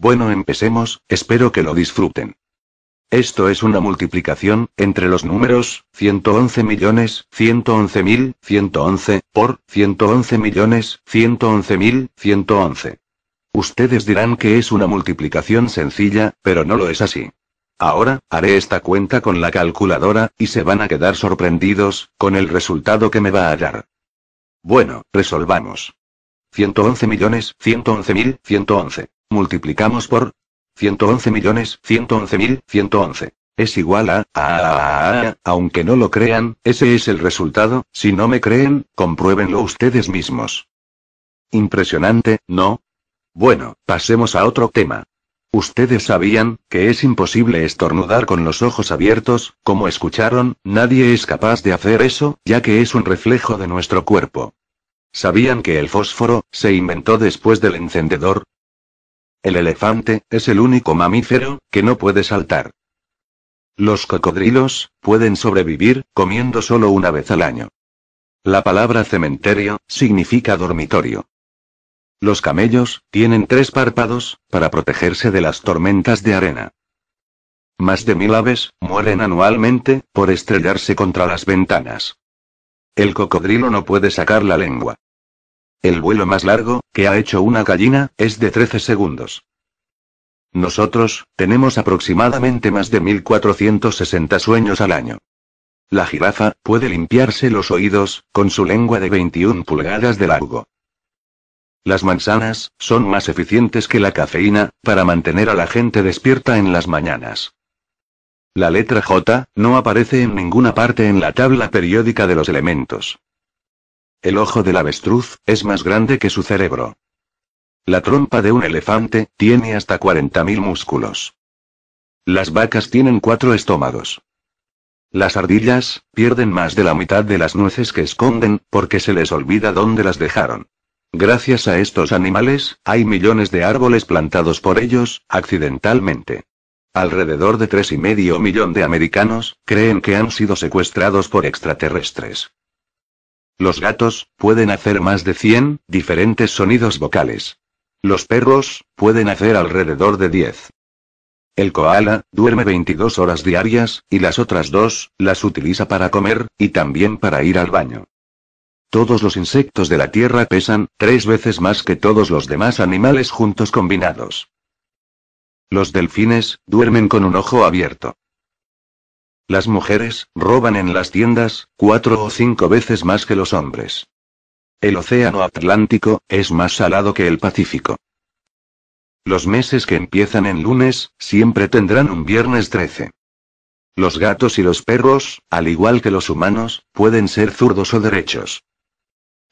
Bueno, empecemos, espero que lo disfruten. Esto es una multiplicación, entre los números, 111 millones, 111 mil, 111, por, 111 millones, 111 mil, 111. Ustedes dirán que es una multiplicación sencilla, pero no lo es así. Ahora, haré esta cuenta con la calculadora, y se van a quedar sorprendidos, con el resultado que me va a dar. Bueno, resolvamos. 111 millones, 111 mil, 111. Multiplicamos por 111 millones, 111 mil, 111. Es igual a, a, aunque no lo crean, ese es el resultado, si no me creen, compruébenlo ustedes mismos. Impresionante, ¿no? Bueno, pasemos a otro tema. Ustedes sabían que es imposible estornudar con los ojos abiertos, como escucharon, nadie es capaz de hacer eso, ya que es un reflejo de nuestro cuerpo. ¿Sabían que el fósforo se inventó después del encendedor? El elefante es el único mamífero que no puede saltar. Los cocodrilos pueden sobrevivir comiendo solo una vez al año. La palabra cementerio significa dormitorio. Los camellos tienen tres párpados para protegerse de las tormentas de arena. Más de mil aves mueren anualmente por estrellarse contra las ventanas. El cocodrilo no puede sacar la lengua. El vuelo más largo, que ha hecho una gallina, es de 13 segundos. Nosotros, tenemos aproximadamente más de 1460 sueños al año. La jirafa, puede limpiarse los oídos, con su lengua de 21 pulgadas de largo. Las manzanas, son más eficientes que la cafeína, para mantener a la gente despierta en las mañanas. La letra J, no aparece en ninguna parte en la tabla periódica de los elementos. El ojo del avestruz, es más grande que su cerebro. La trompa de un elefante, tiene hasta 40.000 músculos. Las vacas tienen cuatro estómagos. Las ardillas, pierden más de la mitad de las nueces que esconden, porque se les olvida dónde las dejaron. Gracias a estos animales, hay millones de árboles plantados por ellos, accidentalmente. Alrededor de tres y medio millón de americanos creen que han sido secuestrados por extraterrestres. Los gatos pueden hacer más de 100 diferentes sonidos vocales. Los perros pueden hacer alrededor de 10. El koala duerme 22 horas diarias, y las otras dos las utiliza para comer, y también para ir al baño. Todos los insectos de la Tierra pesan tres veces más que todos los demás animales juntos combinados. Los delfines, duermen con un ojo abierto. Las mujeres, roban en las tiendas, cuatro o cinco veces más que los hombres. El océano Atlántico, es más salado que el Pacífico. Los meses que empiezan en lunes, siempre tendrán un viernes 13. Los gatos y los perros, al igual que los humanos, pueden ser zurdos o derechos.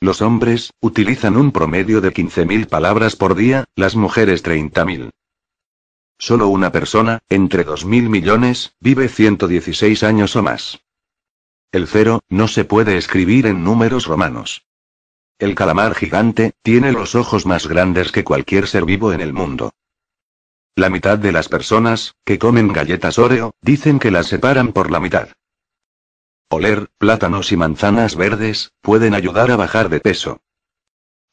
Los hombres, utilizan un promedio de 15.000 palabras por día, las mujeres 30.000. Solo una persona, entre 2.000 millones, vive 116 años o más. El cero, no se puede escribir en números romanos. El calamar gigante, tiene los ojos más grandes que cualquier ser vivo en el mundo. La mitad de las personas, que comen galletas Oreo, dicen que las separan por la mitad. Oler, plátanos y manzanas verdes, pueden ayudar a bajar de peso.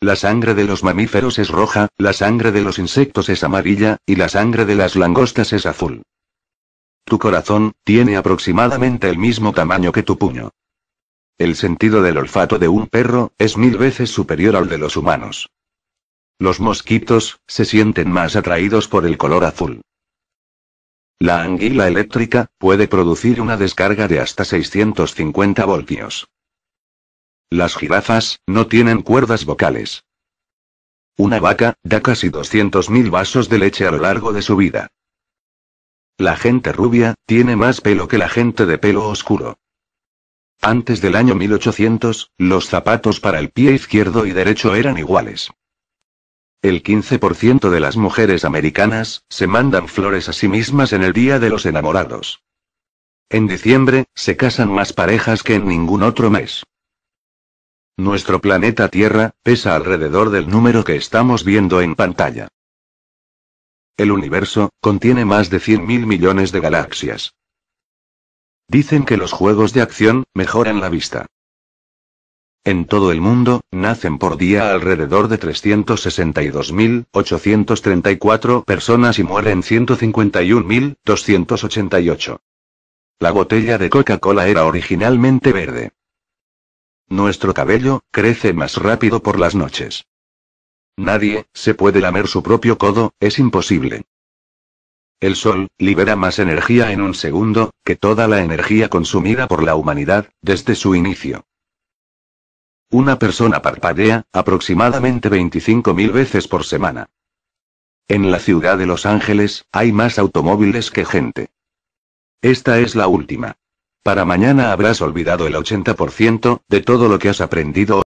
La sangre de los mamíferos es roja, la sangre de los insectos es amarilla, y la sangre de las langostas es azul. Tu corazón, tiene aproximadamente el mismo tamaño que tu puño. El sentido del olfato de un perro, es mil veces superior al de los humanos. Los mosquitos, se sienten más atraídos por el color azul. La anguila eléctrica, puede producir una descarga de hasta 650 voltios. Las jirafas, no tienen cuerdas vocales. Una vaca, da casi 200.000 vasos de leche a lo largo de su vida. La gente rubia, tiene más pelo que la gente de pelo oscuro. Antes del año 1800, los zapatos para el pie izquierdo y derecho eran iguales. El 15% de las mujeres americanas, se mandan flores a sí mismas en el Día de los Enamorados. En diciembre, se casan más parejas que en ningún otro mes. Nuestro planeta Tierra pesa alrededor del número que estamos viendo en pantalla. El universo contiene más de 100.000 millones de galaxias. Dicen que los juegos de acción mejoran la vista. En todo el mundo, nacen por día alrededor de 362.834 personas y mueren 151.288. La botella de Coca-Cola era originalmente verde. Nuestro cabello, crece más rápido por las noches. Nadie, se puede lamer su propio codo, es imposible. El Sol, libera más energía en un segundo, que toda la energía consumida por la humanidad, desde su inicio. Una persona parpadea, aproximadamente 25.000 veces por semana. En la ciudad de Los Ángeles, hay más automóviles que gente. Esta es la última. Para mañana habrás olvidado el 80% de todo lo que has aprendido